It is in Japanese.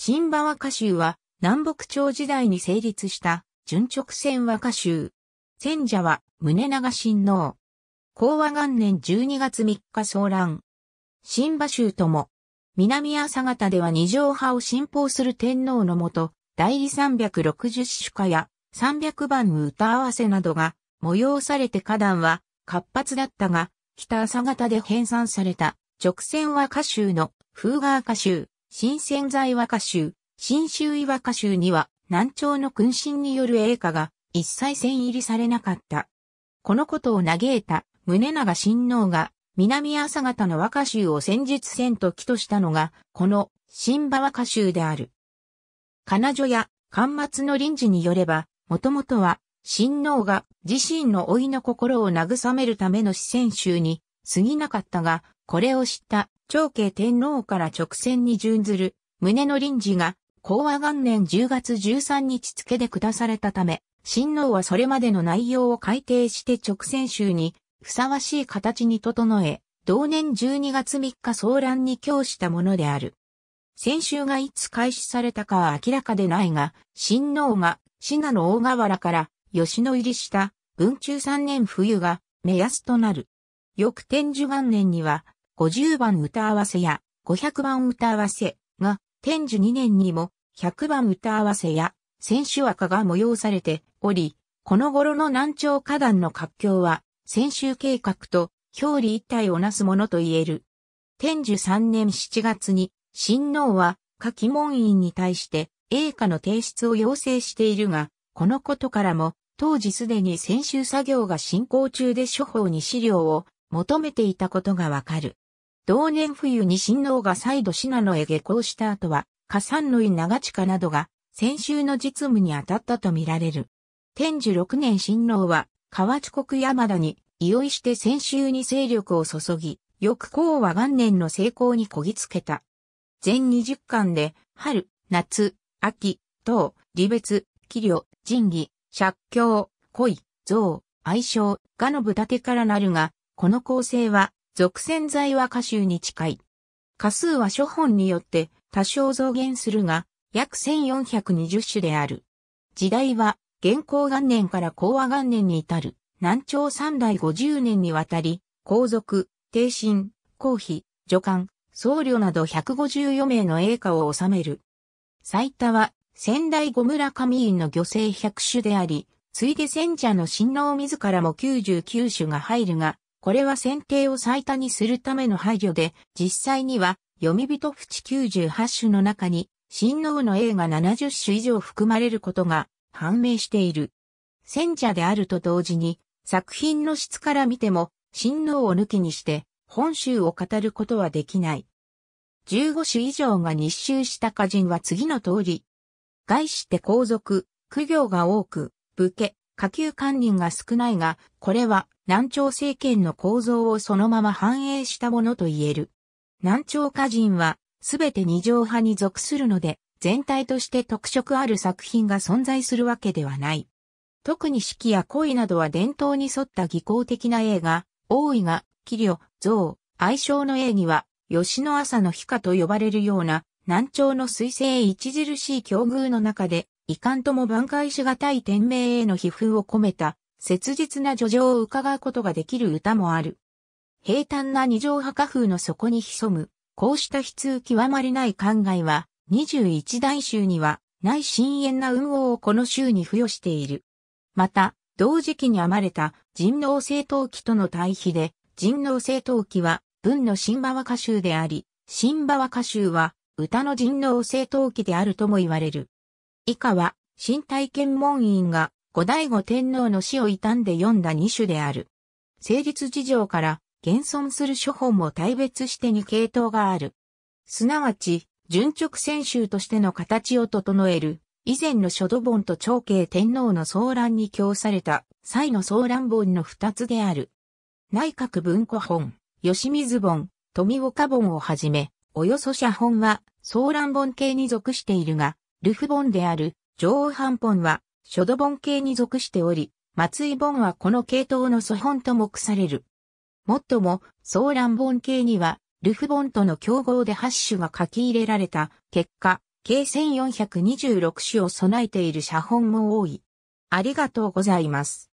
新馬和歌集は南北朝時代に成立した純直線和歌集。戦者は宗長親王。講和元年12月3日騒乱。新馬集とも、南朝方では二条派を信奉する天皇のもと、代理360首歌や300番歌合わせなどが催されて歌壇は活発だったが、北朝方で編纂された直線和歌集の風雅歌集、新鮮在和歌集、新州和歌集には、南朝の君臣による栄華が一切戦入りされなかった。このことを嘆いた宗長親王が南朝方の和歌集を戦術戦と起としたのが、この新馬和歌集である。彼女や巻末の臨時によれば、もともとは、親王が自身の老いの心を慰めるための四川集に過ぎなかったが、これを知った長慶天皇から直線に準ずる、胸の臨時が、講和元年10月13日付で下されたため、親王はそれまでの内容を改定して直線集に、ふさわしい形に整え、同年12月3日騒乱に供したものである。先週がいつ開始されたかは明らかでないが、親王が信濃大河原から吉野入りした文中三年冬が目安となる。翌天寿元年には50番歌合わせや500番歌合わせが、天寿2年にも100番歌合わせや選手歌が催されており、この頃の南朝花壇の活況は、先週計画と表裏一体をなすものと言える。天寿3年7月に、新王は、下記門院に対して、栄華の提出を要請しているが、このことからも、当時すでに先週作業が進行中で処方に資料を求めていたことがわかる。同年冬に親王が再度信濃へ下校した後は、加山の井長近などが、先週の実務に当たったとみられる。天寿六年親王は、河内国山田に、よいして先週に勢力を注ぎ、翌公は元年の成功にこぎつけた。全20巻で、春、夏、秋、冬、離別、気量、仁義、借境、恋、憎、愛称、がのぶたてからなるが、この構成は、俗潜在は歌集に近い。歌数は諸本によって多少増減するが、約1420種である。時代は、現行元年から講和元年に至る、南朝三代五十年にわたり、皇族、帝臣、皇妃、女官、僧侶など154名の栄華を収める。最多は、仙台五村上院の漁政100種であり、ついで戦者の新郎自らも99種が入るが、これは選定を最多にするための配慮で、実際には読み人淵98種の中に、新王の A が70種以上含まれることが判明している。戦者であると同時に、作品の質から見ても、新王を抜きにして、本州を語ることはできない。15種以上が日周した歌人は次の通り。外して皇族、苦行が多く、武家、下級官人が少ないが、これは南朝政権の構造をそのまま反映したものと言える。南朝歌人は、すべて二条派に属するので、全体として特色ある作品が存在するわけではない。特に四季や恋などは伝統に沿った技巧的な映画、大井が、器量、像、愛称の映には、吉野朝の日課と呼ばれるような、南朝の彗星著しい境遇の中で、いかんとも挽回しがたい天命への皮膚を込めた、切実な叙情を伺うことができる歌もある。平坦な二条派歌風の底に潜む、こうした悲痛極まりない考えは、21大衆には、ない深淵な運王をこの衆に付与している。また、同時期に編まれた人王正当期との対比で、人王正当期は文の新馬和歌集であり、新馬和歌集は歌の人王正当期であるとも言われる。以下は、新体験門院が後醍醐天皇の死を悼んで読んだ2種である。成立事情から現存する諸本も大別して二系統がある。すなわち、順直選集としての形を整える、以前の諸土本と長慶天皇の騒乱に供された、際の騒乱本の2つである。内閣文庫本、吉水本、富岡本をはじめ、およそ写本は、騒乱本系に属しているが、ルフボンである女王ハンポンは、諸土本系に属しており、松井本はこの系統の祖本と目される。もっとも、ソーラン本系には、ルフボンとの競合で8種が書き入れられた結果、計1426種を備えている写本も多い。ありがとうございます。